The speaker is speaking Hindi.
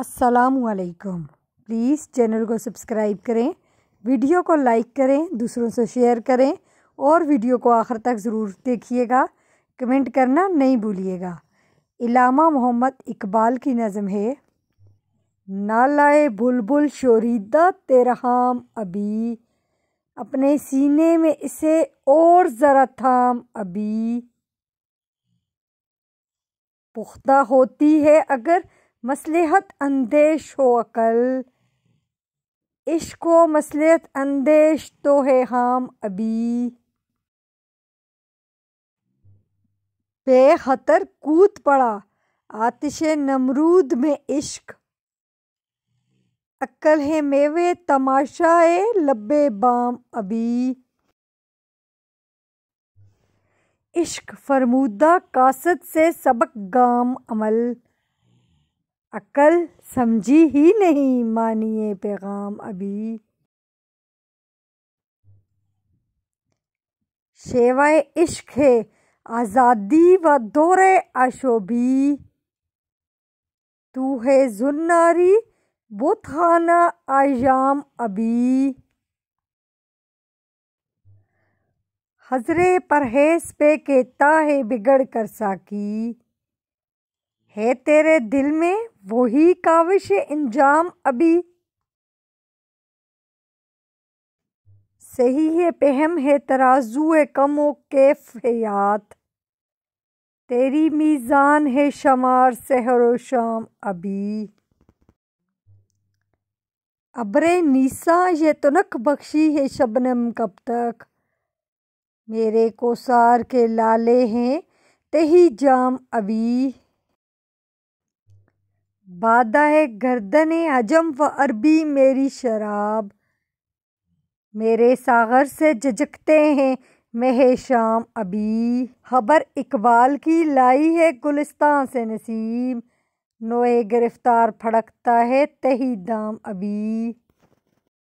असलकम प्लीज़ चैनल को सब्सक्राइब करें वीडियो को लाइक करें दूसरों से शेयर करें और वीडियो को आखिर तक ज़रूर देखिएगा कमेंट करना नहीं भूलिएगा इलामा मोहम्मद इकबाल की नज़म है नालाए बुलबुल शोरीदा तेरहम अभी अपने सीने में इसे और ज़रा थाम अभी पुख्ता होती है अगर मसलहत अंदेश हो अकल इश्को मसलहत अंदेश तो है हम अभी बेहतर कूद पड़ा आतिश नमरूद में इश्क अक्ल है मेवे तमाशा है लब्बे बाम अभी इश्क फरमूदा कासत से सबक गाम अमल अकल समझी ही नहीं मानिए पैगाम अभी शेवाए इश्क है आज़ादी व दौरे अशोभी तू है जुन्नारी बुथाना आयाम अभी हजरे परहेज पे कहता है बिगड़ कर साकी है तेरे दिल में वही काविश इंजाम अभी सही है पहम है तराजू है कमो कैफ है याद तेरी मीज़ान है शमार सहर व शाम अभी अबरे नीसा ये तुनक तो बख्शी है शबनम कब तक मेरे कोसार के लाले हैं तही जाम अभी बाधा है गर्दन हजम व अरबी मेरी शराब मेरे सागर से झकते हैं मेह शाम अभी खबर इकबाल की लाई है गुलिस्तान से नसीम नोए गिरफ्तार फड़कता है तही दाम अभी